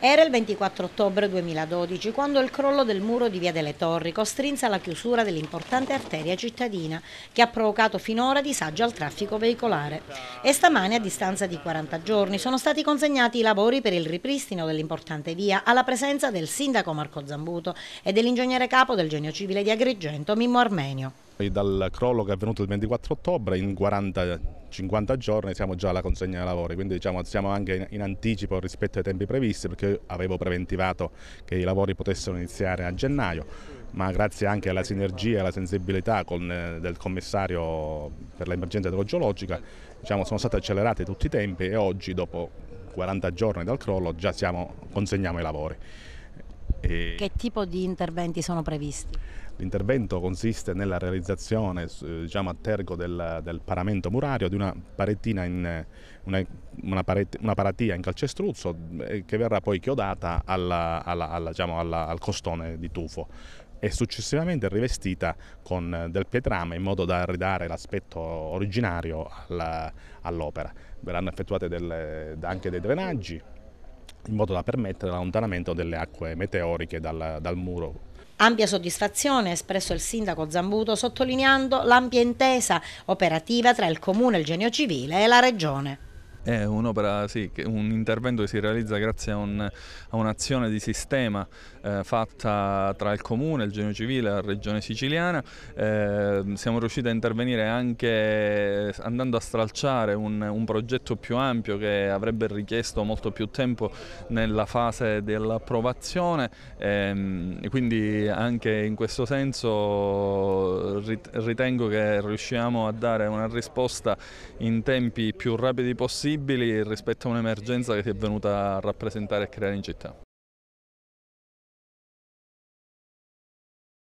Era il 24 ottobre 2012 quando il crollo del muro di Via delle Torri costrinse alla chiusura dell'importante arteria cittadina che ha provocato finora disagio al traffico veicolare. E stamane a distanza di 40 giorni sono stati consegnati i lavori per il ripristino dell'importante via alla presenza del sindaco Marco Zambuto e dell'ingegnere capo del Genio Civile di Agrigento Mimmo Armenio. Dal crollo che è avvenuto il 24 ottobre in 40-50 giorni siamo già alla consegna dei lavori, quindi diciamo siamo anche in anticipo rispetto ai tempi previsti perché avevo preventivato che i lavori potessero iniziare a gennaio, ma grazie anche alla sinergia e alla sensibilità con, eh, del commissario per l'emergenza idrogeologica diciamo, sono stati accelerati tutti i tempi e oggi dopo 40 giorni dal crollo già siamo, consegniamo i lavori. E che tipo di interventi sono previsti? L'intervento consiste nella realizzazione eh, diciamo, a tergo del, del, paramento murario di una parettina in, una, una, paret, una paratia in calcestruzzo mm, che verrà poi chiodata alla, alla, alla, diciamo, al costone di tufo e successivamente rivestita con del pietrame in modo da ridare l'aspetto originario all'opera. Verranno effettuate delle, anche dei drenaggi in modo da permettere l'allontanamento delle acque meteoriche dal, dal muro Ampia soddisfazione ha espresso il sindaco Zambuto sottolineando l'ampia intesa operativa tra il comune, il genio civile e la regione. È un'opera, sì, un intervento che si realizza grazie a, un'azione di sistema eh, fatta tra il comune, il genio civile e la regione siciliana. Eh, siamo riusciti a intervenire anche eh, andando a stralciare un, un, progetto più ampio che avrebbe richiesto molto più tempo nella fase dell'approvazione. Eh, quindi anche in questo senso ritengo che riusciamo a dare una risposta in tempi più rapidi possibili incredibili rispetto a un'emergenza che si è venuta a rappresentare e creare in città.